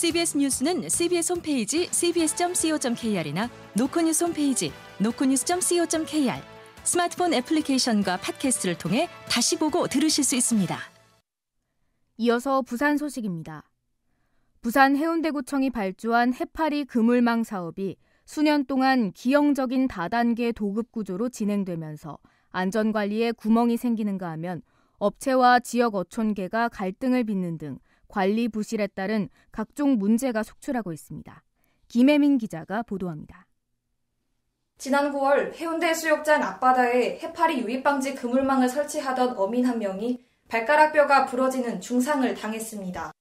CBS 뉴스는 CBS 홈페이지 cbs.co.kr이나 노코뉴스 홈페이지 노코뉴스.co.kr 스마트폰 애플리케이션과 팟캐스트를 통해 다시 보고 들으실 수 있습니다. 이어서 부산 소식입니다. 부산 해운대구청이 발주한 해파리 그물망 사업이 수년 동안 기형적인 다단계 도급 구조로 진행되면서 안전관리에 구멍이 생기는가 하면 업체와 지역 어촌계가 갈등을 빚는 등 관리 부실에 따른 각종 문제가 속출하고 있습니다. 김혜민 기자가 보도합니다. 지난 9월 해운대 수욕장 앞바다에 해파리 유입 방지 그물망을 설치하던 어민 한 명이 발가락뼈가 부러지는 중상을 당했습니다.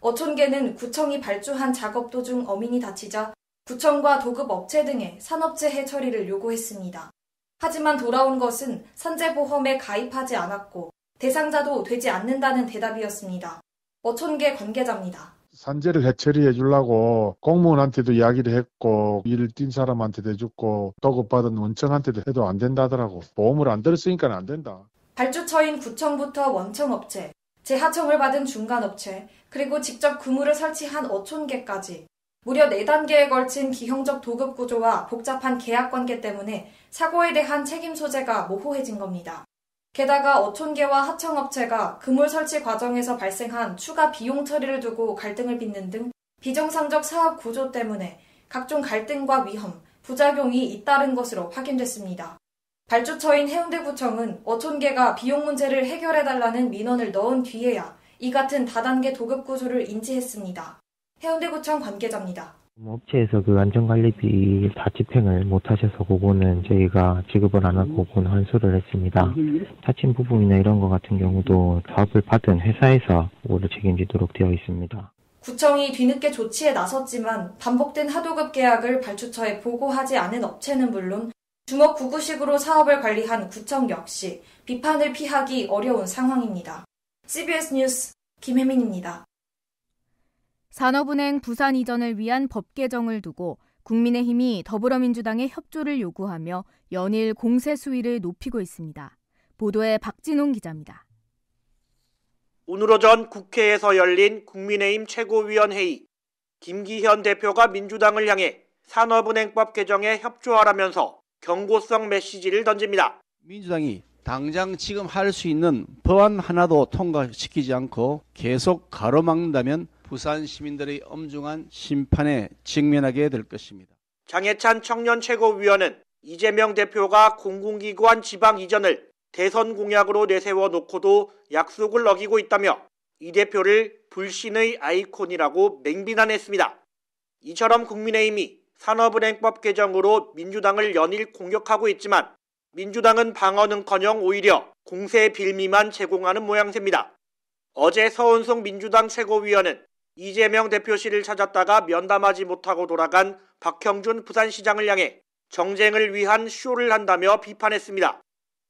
어촌계는 구청이 발주한 작업 도중 어민이 다치자 구청과 도급업체 등에 산업재해 처리를 요구했습니다. 하지만 돌아온 것은 산재보험에 가입하지 않았고 대상자도 되지 않는다는 대답이었습니다. 어촌계 관계자입니다. 산재를 해처리해 주려고 공무원한테도 이야기를 했고 일을 뛴 사람한테도 해줬고 도급받은 원청한테도 해도 안 된다더라고 보험을 안 들었으니까 안 된다. 발주처인 구청부터 원청업체, 재하청을 받은 중간업체, 그리고 직접 그물을 설치한 어촌계까지 무려 4단계에 걸친 기형적 도급 구조와 복잡한 계약 관계 때문에 사고에 대한 책임 소재가 모호해진 겁니다. 게다가 어촌계와 하청업체가 그물 설치 과정에서 발생한 추가 비용 처리를 두고 갈등을 빚는 등 비정상적 사업 구조 때문에 각종 갈등과 위험, 부작용이 잇따른 것으로 확인됐습니다. 발주처인 해운대구청은 어촌계가 비용 문제를 해결해달라는 민원을 넣은 뒤에야 이 같은 다단계 도급 구조를 인지했습니다. 해운대구청 관계자입니다. 업체에서 그 안전관리비 다 집행을 못하셔서 그거는 저희가 지급을 안 하고 그건 환수를 했습니다. 다친 부분이나 이런 것 같은 경우도 사업을 받은 회사에서 그거를 책임지도록 되어 있습니다. 구청이 뒤늦게 조치에 나섰지만 반복된 하도급 계약을 발주처에 보고하지 않은 업체는 물론 주먹 구구식으로 사업을 관리한 구청 역시 비판을 피하기 어려운 상황입니다. CBS 뉴스 김혜민입니다. 산업은행 부산 이전을 위한 법 개정을 두고 국민의힘이 더불어민주당의 협조를 요구하며 연일 공세 수위를 높이고 있습니다. 보도에 박진홍 기자입니다. 오늘 오전 국회에서 열린 국민의힘 최고위원회의 김기현 대표가 민주당을 향해 산업은행법 개정에 협조하라면서 경고성 메시지를 던집니다. 민주당이 당장 지금 할 수 있는 법안 하나도 통과시키지 않고 계속 가로막는다면 부산 시민들의 엄중한 심판에 직면하게 될 것입니다. 장해찬 청년 최고위원은 이재명 대표가 공공기관 지방 이전을 대선 공약으로 내세워 놓고도 약속을 어기고 있다며 이 대표를 불신의 아이콘이라고 맹비난했습니다. 이처럼 국민의힘이 산업은행법 개정으로 민주당을 연일 공격하고 있지만 민주당은 방어는커녕 오히려 공세 빌미만 제공하는 모양새입니다. 어제 서은송 민주당 최고위원은 이재명 대표실을 찾았다가 면담하지 못하고 돌아간 박형준 부산시장을 향해 정쟁을 위한 쇼를 한다며 비판했습니다.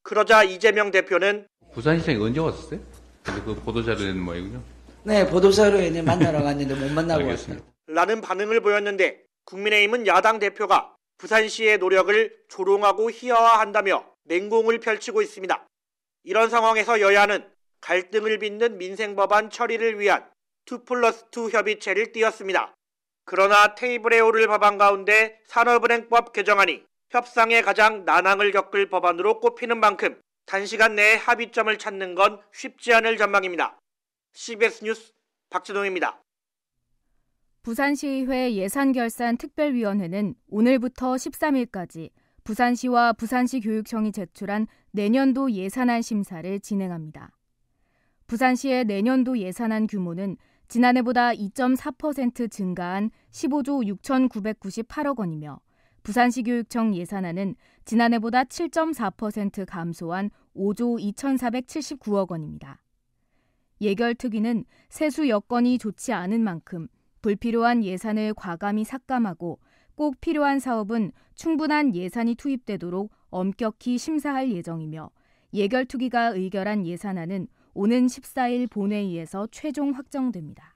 그러자 이재명 대표는 부산시장이 언제 왔었어요? 근데 그 보도자료에는 뭐예요 네, 보도자료에는 만나러 갔는데 못 만나고 왔습니다. 라는 반응을 보였는데 국민의힘은 야당 대표가 부산시의 노력을 조롱하고 희화화한다며 맹공을 펼치고 있습니다. 이런 상황에서 여야는 갈등을 빚는 민생법안 처리를 위한 2 플러스 2 협의체를 띄웠습니다 그러나 테이블에 오를 법안 가운데 산업은행법 개정안이 협상에 가장 난항을 겪을 법안으로 꼽히는 만큼 단시간 내에 합의점을 찾는 건 쉽지 않을 전망입니다. CBS 뉴스 박진동입니다 부산시의회 예산결산특별위원회는 오늘부터 13일까지 부산시와 부산시 교육청이 제출한 내년도 예산안 심사를 진행합니다. 부산시의 내년도 예산안 규모는 지난해보다 2.4% 증가한 15조 6,998억 원이며 부산시 교육청 예산안은 지난해보다 7.4% 감소한 5조 2,479억 원입니다. 예결특위는 세수 여건이 좋지 않은 만큼 불필요한 예산을 과감히 삭감하고 꼭 필요한 사업은 충분한 예산이 투입되도록 엄격히 심사할 예정이며 예결특위가 의결한 예산안은 오는 14일 본회의에서 최종 확정됩니다.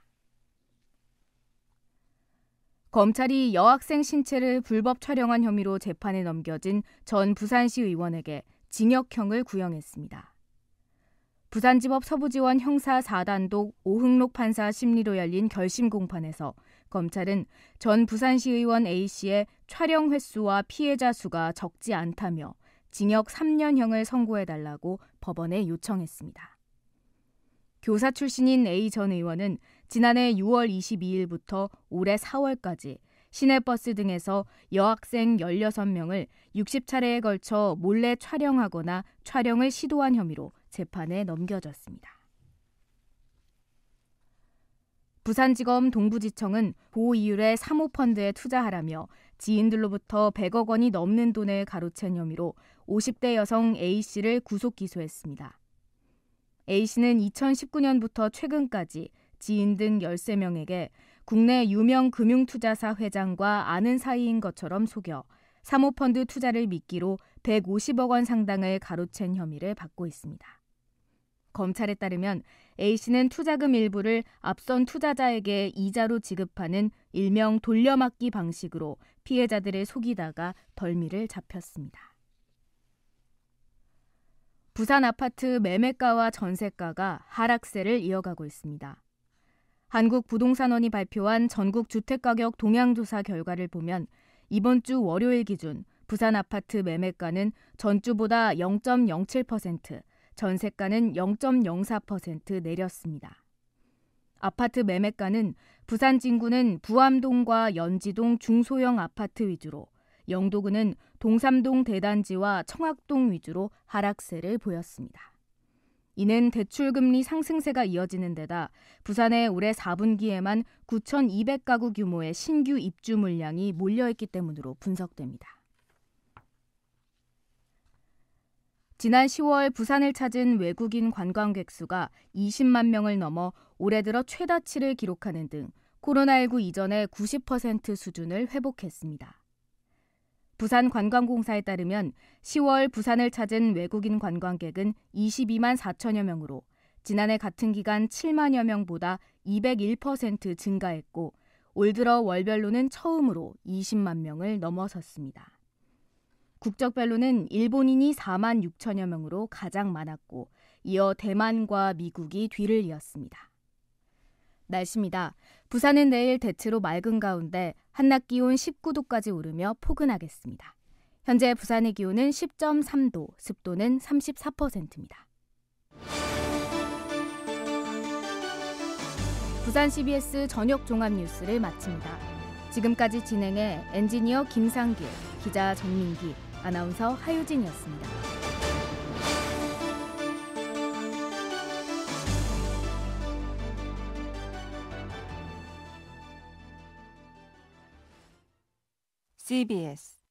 검찰이 여학생 신체를 불법 촬영한 혐의로 재판에 넘겨진 전 부산시 의원에게 징역형을 구형했습니다. 부산지법 서부지원 형사 4단독 오흥록 판사 심리로 열린 결심 공판에서 검찰은 전 부산시 의원 A씨의 촬영 횟수와 피해자 수가 적지 않다며 징역 3년형을 선고해달라고 법원에 요청했습니다. 교사 출신인 A 전 의원은 지난해 6월 22일부터 올해 4월까지 시내버스 등에서 여학생 16명을 60차례에 걸쳐 몰래 촬영하거나 촬영을 시도한 혐의로 재판에 넘겨졌습니다. 부산지검 동부지청은 고이율의 사모펀드에 투자하라며 지인들로부터 100억 원이 넘는 돈을 가로챈 혐의로 50대 여성 A씨를 구속 기소했습니다. A씨는 2019년부터 최근까지 지인 등 13명에게 국내 유명 금융투자사 회장과 아는 사이인 것처럼 속여 사모펀드 투자를 미끼로 150억 원 상당을 가로챈 혐의를 받고 있습니다. 검찰에 따르면 A씨는 투자금 일부를 앞선 투자자에게 이자로 지급하는 일명 돌려막기 방식으로 피해자들을 속이다가 덜미를 잡혔습니다. 부산 아파트 매매가와 전세가가 하락세를 이어가고 있습니다. 한국부동산원이 발표한 전국 주택가격 동향조사 결과를 보면 이번 주 월요일 기준 부산 아파트 매매가는 전주보다 0.07%, 전세가는 0.04% 내렸습니다. 아파트 매매가는 부산 진구는 부암동과 연지동 중소형 아파트 위주로 영도구는 동삼동 대단지와 청학동 위주로 하락세를 보였습니다. 이는 대출금리 상승세가 이어지는 데다 부산의 올해 4분기에만 9,200가구 규모의 신규 입주 물량이 몰려있기 때문으로 분석됩니다. 지난 10월 부산을 찾은 외국인 관광객 수가 20만 명을 넘어 올해 들어 최다치를 기록하는 등 코로나19 이전의 90% 수준을 회복했습니다. 부산관광공사에 따르면 10월 부산을 찾은 외국인 관광객은 22만 4천여 명으로 지난해 같은 기간 7만여 명보다 201% 증가했고 올 들어 월별로는 처음으로 20만 명을 넘어섰습니다. 국적별로는 일본인이 4만 6천여 명으로 가장 많았고 이어 대만과 미국이 뒤를 이었습니다. 날씨입니다. 부산은 내일 대체로 맑은 가운데 한낮 기온 19도까지 오르며 포근하겠습니다. 현재 부산의 기온은 10.3도, 습도는 34%입니다. 부산 CBS 저녁 종합 뉴스를 마칩니다. 지금까지 진행해 엔지니어 김상길, 기자 정민기, 아나운서 하유진이었습니다. CBS